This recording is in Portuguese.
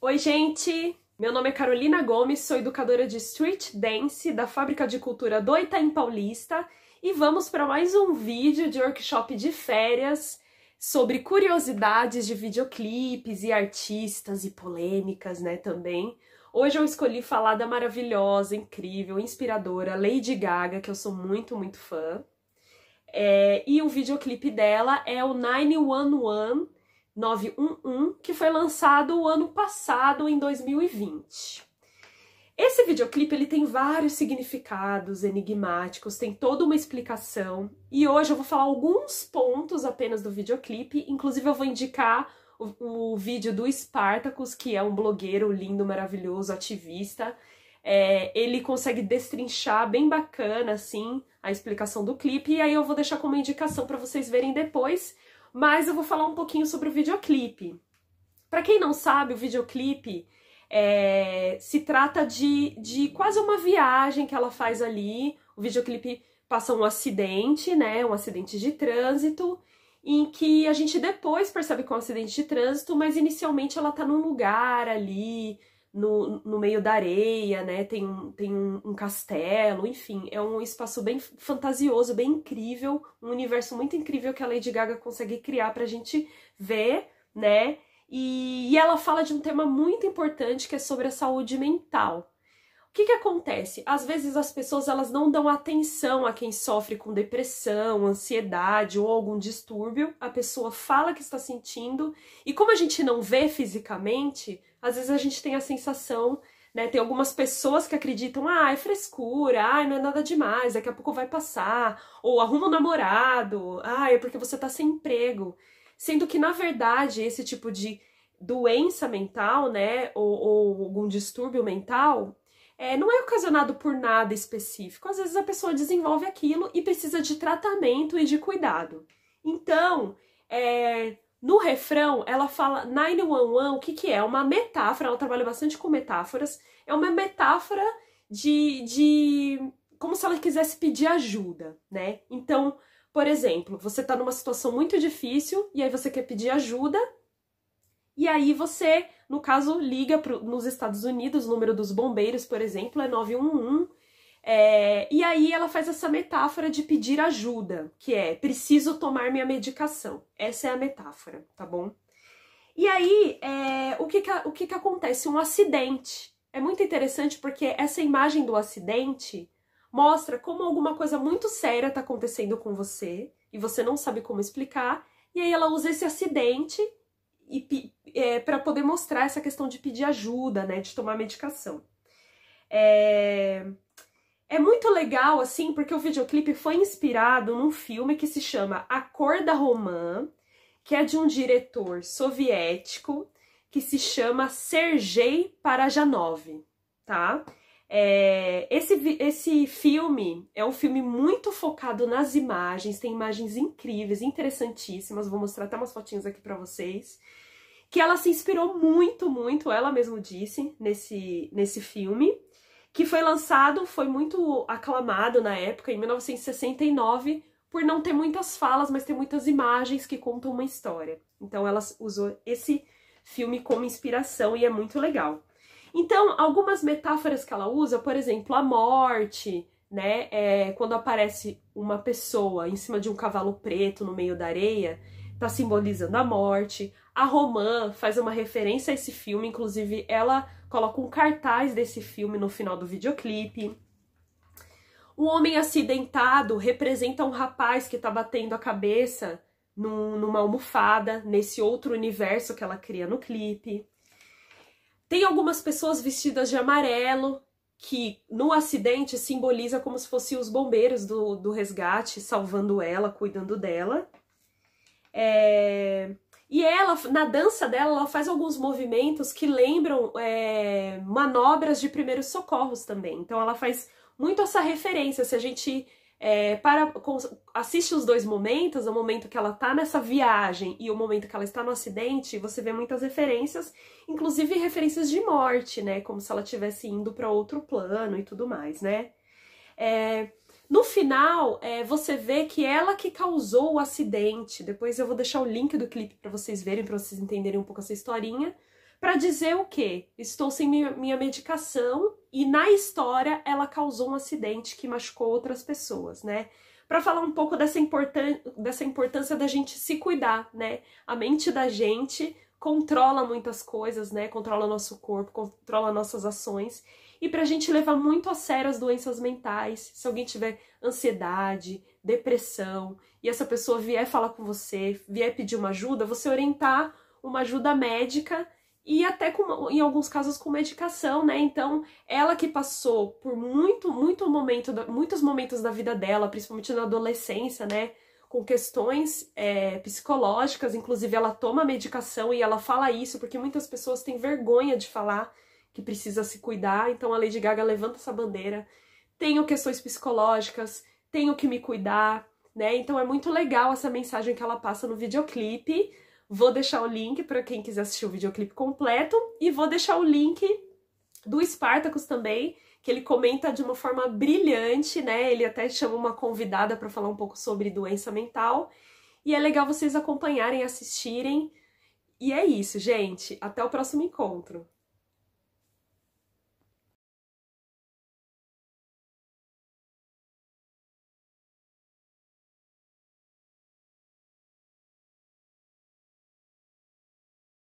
Oi, gente! Meu nome é Carolina Gomes, sou educadora de street dance da Fábrica de Cultura do Itaim Paulista e vamos para mais um vídeo de workshop de férias sobre curiosidades de videoclipes e artistas e polêmicas, né, também. Hoje eu escolhi falar da maravilhosa, incrível, inspiradora Lady Gaga, que eu sou muito, muito fã. É, e o videoclipe dela é o 911 911, que foi lançado o ano passado, em 2020. Esse videoclipe ele tem vários significados enigmáticos, tem toda uma explicação, e hoje eu vou falar alguns pontos apenas do videoclipe, inclusive eu vou indicar o, o vídeo do Spartacus, que é um blogueiro lindo, maravilhoso, ativista, é, ele consegue destrinchar bem bacana assim a explicação do clipe e aí eu vou deixar como indicação para vocês verem depois mas eu vou falar um pouquinho sobre o videoclipe. Para quem não sabe, o videoclipe é, se trata de, de quase uma viagem que ela faz ali. O videoclipe passa um acidente, né? Um acidente de trânsito, em que a gente depois percebe que é um acidente de trânsito, mas inicialmente ela tá num lugar ali, no, no meio da areia, né? Tem, um, tem um, um, castelo, enfim, é um espaço bem fantasioso, bem incrível, um universo muito incrível que a Lady Gaga consegue criar pra gente ver, né? e, e ela fala de um tema muito importante que é sobre a saúde mental que, que acontece? Às vezes as pessoas elas não dão atenção a quem sofre com depressão, ansiedade ou algum distúrbio. A pessoa fala que está sentindo e como a gente não vê fisicamente, às vezes a gente tem a sensação, né? Tem algumas pessoas que acreditam, ah, é frescura, ah, não é nada demais, daqui a pouco vai passar, ou arruma um namorado, ah, é porque você está sem emprego. Sendo que, na verdade, esse tipo de doença mental, né, ou, ou algum distúrbio mental, é, não é ocasionado por nada específico. Às vezes a pessoa desenvolve aquilo e precisa de tratamento e de cuidado. Então, é, no refrão, ela fala 911, o que, que é? Uma metáfora, ela trabalha bastante com metáforas, é uma metáfora de, de como se ela quisesse pedir ajuda, né? Então, por exemplo, você está numa situação muito difícil e aí você quer pedir ajuda, e aí você no caso, liga pro, nos Estados Unidos, o número dos bombeiros, por exemplo, é 911. É, e aí ela faz essa metáfora de pedir ajuda, que é preciso tomar minha medicação. Essa é a metáfora, tá bom? E aí, é, o, que, que o que, que acontece? Um acidente. É muito interessante porque essa imagem do acidente mostra como alguma coisa muito séria está acontecendo com você e você não sabe como explicar. E aí ela usa esse acidente e é, para poder mostrar essa questão de pedir ajuda, né, de tomar medicação. É, é muito legal, assim, porque o videoclipe foi inspirado num filme que se chama A Cor da Romã, que é de um diretor soviético que se chama Sergei Parajanov, tá? É, esse, esse filme é um filme muito focado nas imagens, tem imagens incríveis, interessantíssimas. Vou mostrar até umas fotinhas aqui para vocês. Que ela se inspirou muito, muito, ela mesma disse, nesse, nesse filme, que foi lançado, foi muito aclamado na época, em 1969, por não ter muitas falas, mas ter muitas imagens que contam uma história. Então ela usou esse filme como inspiração e é muito legal. Então, algumas metáforas que ela usa, por exemplo, a morte, né? É, quando aparece uma pessoa em cima de um cavalo preto no meio da areia, tá simbolizando a morte. A Romã faz uma referência a esse filme, inclusive ela coloca um cartaz desse filme no final do videoclipe. O homem acidentado representa um rapaz que está batendo a cabeça num, numa almofada, nesse outro universo que ela cria no clipe. Tem algumas pessoas vestidas de amarelo, que no acidente simboliza como se fossem os bombeiros do, do resgate, salvando ela, cuidando dela. É... E ela, na dança dela, ela faz alguns movimentos que lembram é... manobras de primeiros socorros também. Então ela faz muito essa referência. Se a gente é, para assiste os dois momentos, o momento que ela está nessa viagem e o momento que ela está no acidente, você vê muitas referências, inclusive referências de morte, né? Como se ela estivesse indo para outro plano e tudo mais, né? É, no final, é, você vê que ela que causou o acidente. Depois eu vou deixar o link do clipe para vocês verem, para vocês entenderem um pouco essa historinha. Para dizer o quê? Estou sem minha medicação e na história ela causou um acidente que machucou outras pessoas, né? Para falar um pouco dessa, importan dessa importância da gente se cuidar, né? A mente da gente controla muitas coisas, né? Controla nosso corpo, controla nossas ações. E para a gente levar muito a sério as doenças mentais, se alguém tiver ansiedade, depressão, e essa pessoa vier falar com você, vier pedir uma ajuda, você orientar uma ajuda médica e até com, em alguns casos com medicação, né? Então, ela que passou por muito, muito momento, muitos momentos da vida dela, principalmente na adolescência, né? Com questões é, psicológicas, inclusive ela toma medicação e ela fala isso, porque muitas pessoas têm vergonha de falar que precisa se cuidar, então a Lady Gaga levanta essa bandeira. Tenho questões psicológicas, tenho que me cuidar, né? Então é muito legal essa mensagem que ela passa no videoclipe Vou deixar o link para quem quiser assistir o videoclipe completo e vou deixar o link do Spartacus também, que ele comenta de uma forma brilhante, né? Ele até chama uma convidada para falar um pouco sobre doença mental. E é legal vocês acompanharem, assistirem. E é isso, gente. Até o próximo encontro.